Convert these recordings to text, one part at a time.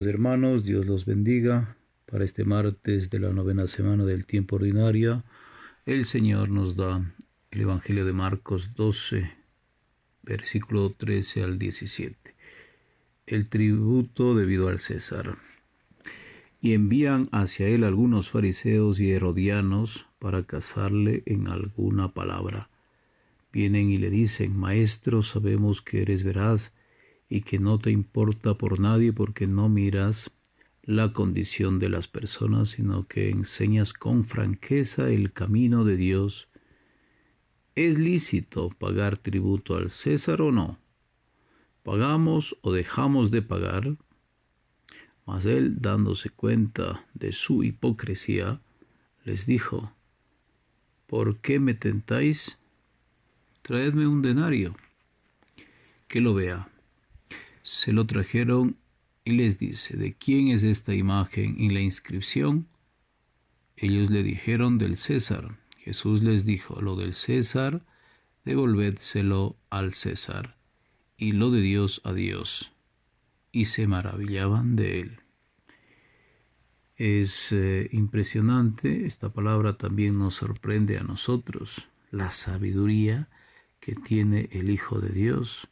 Hermanos, Dios los bendiga. Para este martes de la novena semana del tiempo ordinario, el Señor nos da el Evangelio de Marcos 12, versículo 13 al 17. El tributo debido al César. Y envían hacia él algunos fariseos y herodianos para casarle en alguna palabra. Vienen y le dicen, Maestro, sabemos que eres veraz y que no te importa por nadie porque no miras la condición de las personas, sino que enseñas con franqueza el camino de Dios. ¿Es lícito pagar tributo al César o no? ¿Pagamos o dejamos de pagar? Mas él, dándose cuenta de su hipocresía, les dijo, ¿Por qué me tentáis? Traedme un denario, que lo vea se lo trajeron y les dice, ¿de quién es esta imagen y la inscripción? Ellos le dijeron del César. Jesús les dijo, lo del César, devolvédselo al César, y lo de Dios a Dios. Y se maravillaban de él. Es eh, impresionante, esta palabra también nos sorprende a nosotros, la sabiduría que tiene el Hijo de Dios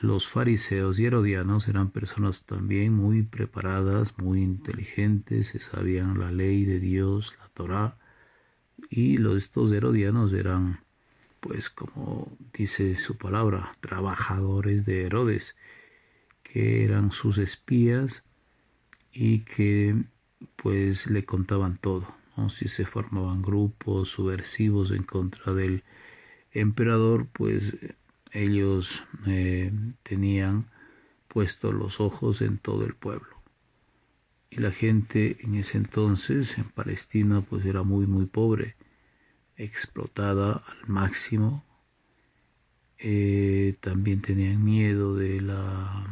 los fariseos y herodianos eran personas también muy preparadas, muy inteligentes, se sabían la ley de Dios, la Torá, y los, estos herodianos eran, pues como dice su palabra, trabajadores de Herodes, que eran sus espías y que pues le contaban todo, si se formaban grupos subversivos en contra del emperador, pues ellos eh, tenían puestos los ojos en todo el pueblo. Y la gente en ese entonces, en Palestina, pues era muy, muy pobre, explotada al máximo. Eh, también tenían miedo de la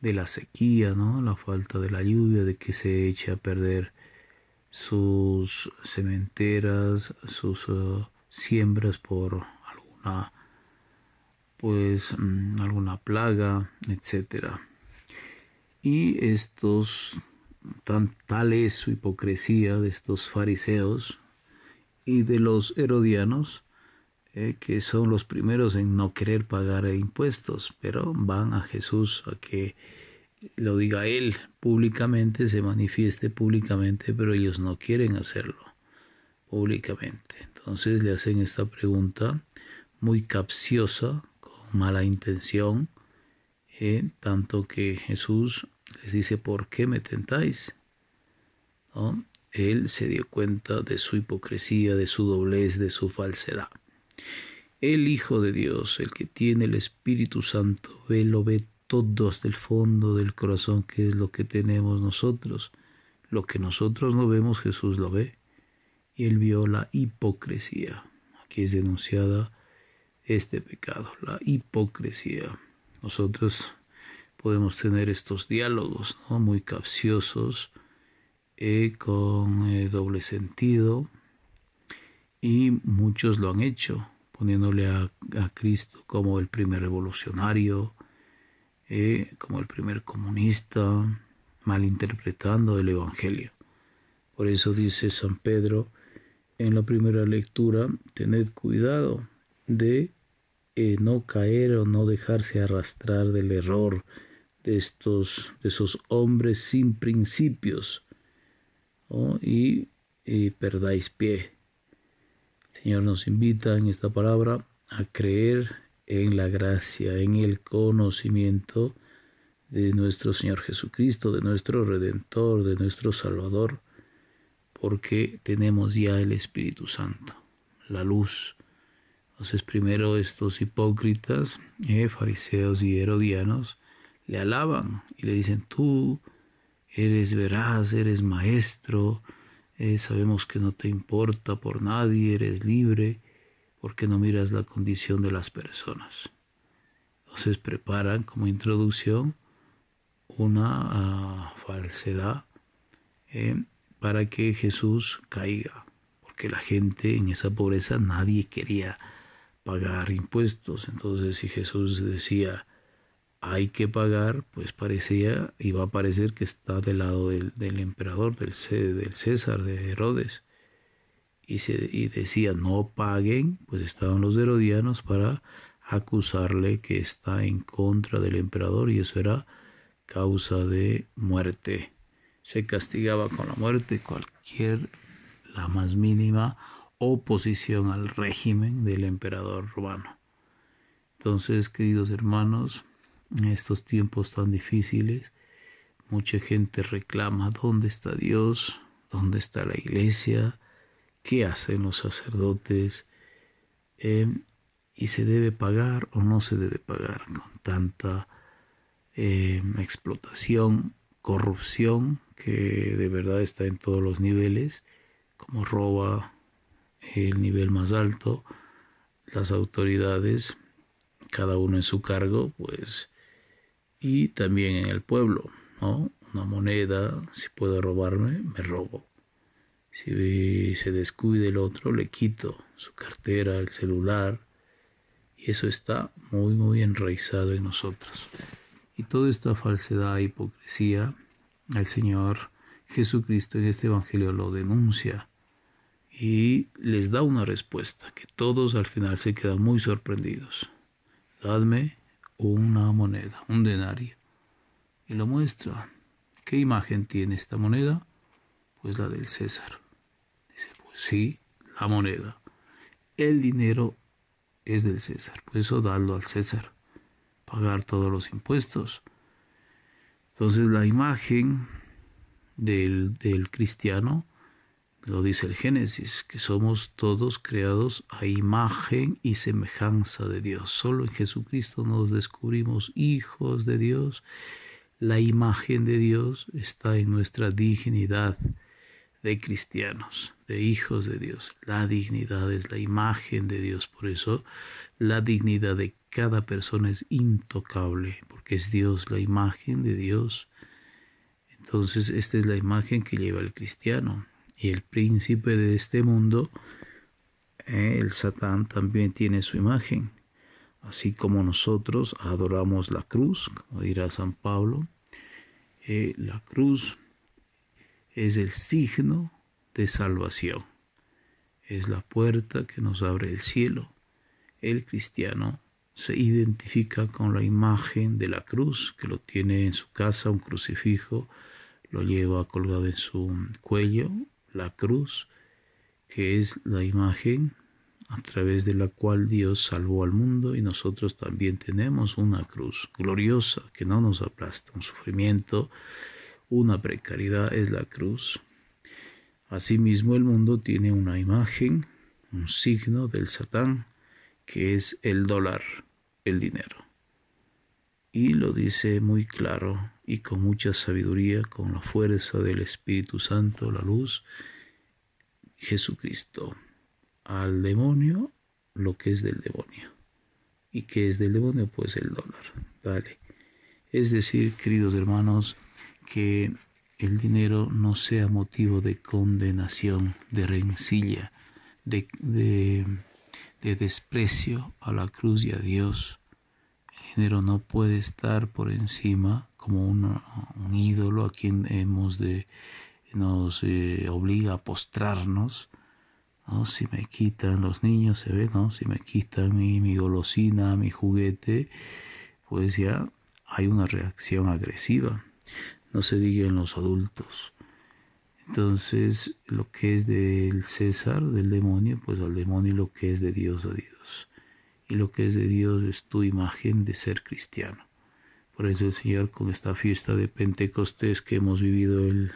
de la sequía, ¿no? la falta de la lluvia, de que se eche a perder sus cementeras, sus eh, siembras por alguna pues mm, alguna plaga, etcétera. Y estos tan tal es su hipocresía de estos fariseos y de los herodianos eh, que son los primeros en no querer pagar impuestos, pero van a Jesús a que lo diga él públicamente, se manifieste públicamente, pero ellos no quieren hacerlo públicamente. Entonces le hacen esta pregunta muy capciosa mala intención, eh, tanto que Jesús les dice, ¿por qué me tentáis? Él se dio cuenta de su hipocresía, de su doblez, de su falsedad. El Hijo de Dios, el que tiene el Espíritu Santo, ve, lo ve todo hasta el fondo del corazón, que es lo que tenemos nosotros. Lo que nosotros no vemos, Jesús lo ve. Y él vio la hipocresía, aquí es denunciada este pecado, la hipocresía. Nosotros podemos tener estos diálogos ¿no? muy capciosos, eh, con eh, doble sentido, y muchos lo han hecho, poniéndole a, Cristo como el primer revolucionario, eh, como el primer comunista, malinterpretando el Evangelio. Por eso dice San Pedro en la primera lectura, tened cuidado de eh, no caer o no dejarse arrastrar del error de estos de esos hombres sin principios y, y, perdáis pie. El Señor nos invita en esta palabra a creer en la gracia, en el conocimiento de nuestro Señor Jesucristo, de nuestro Redentor, de nuestro Salvador, porque tenemos ya el Espíritu Santo, la luz entonces primero estos hipócritas, eh, fariseos y herodianos, le alaban y le dicen, tú eres veraz, eres maestro, eh, sabemos que no te importa por nadie, eres libre, porque no miras la condición de las personas. Entonces preparan como introducción una ah, falsedad eh, para que Jesús caiga, porque la gente en esa pobreza nadie quería pagar impuestos. Entonces, si Jesús decía hay que pagar, pues parecía, iba a parecer que está del lado del, emperador, del, César, de Herodes. Y, y decía no paguen, pues estaban los herodianos para acusarle que está en contra del emperador y eso era causa de muerte. Se castigaba con la muerte cualquier, la más mínima oposición al régimen del emperador romano. Entonces, queridos hermanos, en estos tiempos tan difíciles, mucha gente reclama dónde está Dios, dónde está la iglesia, qué hacen los sacerdotes, eh, y se debe pagar o no se debe pagar con tanta eh, explotación, corrupción que de verdad está en todos los niveles, como roba, el nivel más alto, las autoridades, cada uno en su cargo, pues, y también en el pueblo, ¿no? Una moneda, si puedo robarme, me robo. Si se descuide el otro, le quito su cartera, el celular, y eso está muy, muy enraizado en nosotros. Y toda esta falsedad hipocresía, el Señor Jesucristo en este Evangelio lo denuncia y les da una respuesta que todos al final se quedan muy sorprendidos. Dadme una moneda, un denario. Y lo muestra. ¿Qué imagen tiene esta moneda? Pues la del César. Dice, pues sí, la moneda. El dinero es del César, por pues eso darlo al César, pagar todos los impuestos. Entonces la imagen del, del cristiano lo dice el Génesis, que somos todos creados a imagen y semejanza de Dios. Solo en Jesucristo nos descubrimos hijos de Dios. La imagen de Dios está en nuestra dignidad de cristianos, de hijos de Dios. La dignidad es la imagen de Dios. Por eso la dignidad de cada persona es intocable, porque es Dios, la imagen de Dios. Entonces esta es la imagen que lleva el cristiano y el príncipe de este mundo, eh, el Satán también tiene su imagen. Así como nosotros adoramos la cruz, como dirá San Pablo, eh, la cruz es el signo de salvación, es la puerta que nos abre el cielo. El cristiano se identifica con la imagen de la cruz, que lo tiene en su casa, un crucifijo, lo lleva colgado en su cuello la cruz, que es la imagen a través de la cual Dios salvó al mundo y nosotros también tenemos una cruz gloriosa que no nos aplasta, un sufrimiento, una precariedad es la cruz. Asimismo el mundo tiene una imagen, un signo del Satán, que es el dólar, el dinero. Y lo dice muy claro y con mucha sabiduría, con la fuerza del Espíritu Santo, la luz, Jesucristo. Al demonio lo que es del demonio. ¿Y qué es del demonio? Pues el dólar. Dale. Es decir, queridos hermanos, que el dinero no sea motivo de condenación, de rencilla, de, de desprecio a la cruz y a Dios Dinero no puede estar por encima como un, ídolo a quien hemos de nos eh, obliga a postrarnos ¿no? si me quitan los niños se ve no si me quitan mi, mi golosina mi juguete pues ya hay una reacción agresiva no se diga en los adultos entonces lo que es del César del demonio pues al demonio lo que es de Dios a Dios y lo que es de Dios es tu imagen de ser cristiano. Por eso el Señor con esta fiesta de Pentecostés que hemos vivido el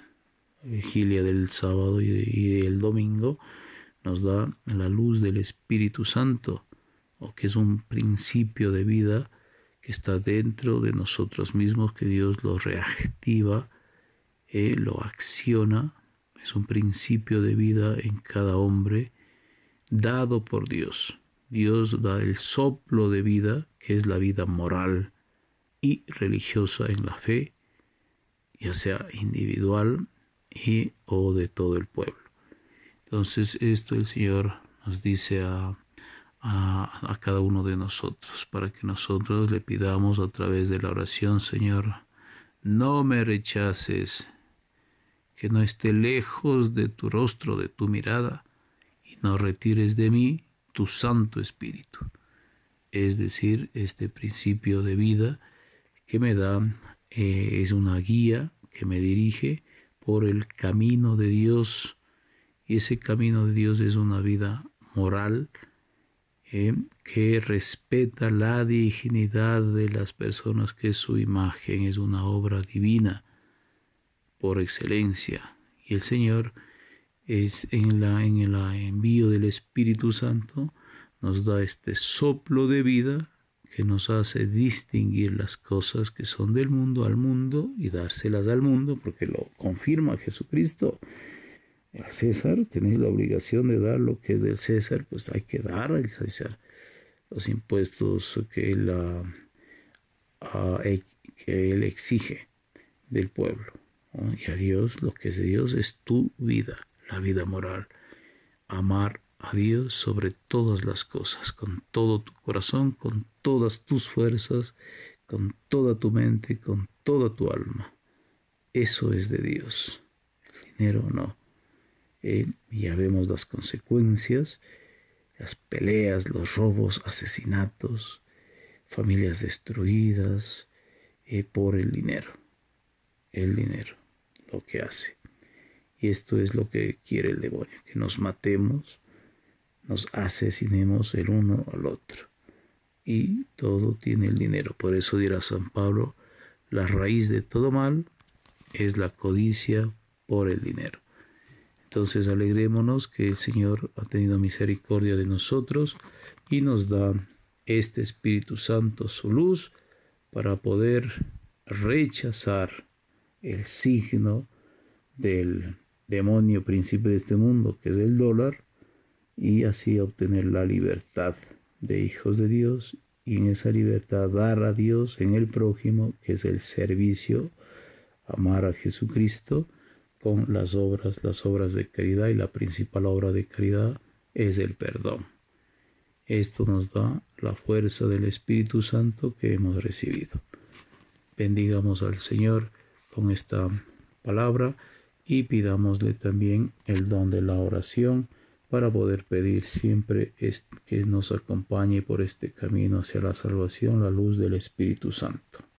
vigilia del sábado y, el domingo, nos da la luz del Espíritu Santo, o que es un principio de vida que está dentro de nosotros mismos, que Dios lo reactiva, y eh, lo acciona, es un principio de vida en cada hombre dado por Dios. Dios da el soplo de vida, que es la vida moral y religiosa en la fe, ya sea individual y o de todo el pueblo. Entonces esto el Señor nos dice a, a cada uno de nosotros, para que nosotros le pidamos a través de la oración, Señor, no me rechaces, que no esté lejos de tu rostro, de tu mirada, y no retires de mí tu Santo Espíritu, es decir, este principio de vida que me da, eh, es una guía que me dirige por el camino de Dios, y ese camino de Dios es una vida moral eh, que respeta la dignidad de las personas, que su imagen es una obra divina por excelencia, y el Señor es en, la, en el envío del Espíritu Santo, nos da este soplo de vida que nos hace distinguir las cosas que son del mundo al mundo y dárselas al mundo, porque lo confirma Jesucristo. El César tenéis la obligación de dar lo que es del César, pues hay que dar al César los impuestos que él, ah, ah, e-, que él exige del pueblo. Y a Dios lo que es de Dios es tu vida la vida moral. Amar a Dios sobre todas las cosas, con todo tu corazón, con todas tus fuerzas, con toda tu mente, con toda tu alma. Eso es de Dios. El dinero no. Eh, ya vemos las consecuencias, las peleas, los robos, asesinatos, familias destruidas eh, por el dinero. El dinero, lo que hace. Y esto es lo que quiere el demonio, que nos matemos, nos asesinemos el uno al otro. Y todo tiene el dinero. Por eso dirá San Pablo, la raíz de todo mal es la codicia por el dinero. Entonces alegrémonos que el Señor ha tenido misericordia de nosotros y nos da este Espíritu Santo su luz para poder rechazar el signo del demonio príncipe de este mundo, que es el dólar, y así obtener la libertad de hijos de Dios y en esa libertad dar a Dios en el prójimo, que es el servicio, amar a Jesucristo con las obras, las obras de caridad y la principal obra de caridad es el perdón. Esto nos da la fuerza del Espíritu Santo que hemos recibido. Bendigamos al Señor con esta palabra y pidámosle también el don de la oración para poder pedir siempre que nos acompañe por este camino hacia la salvación la luz del Espíritu Santo.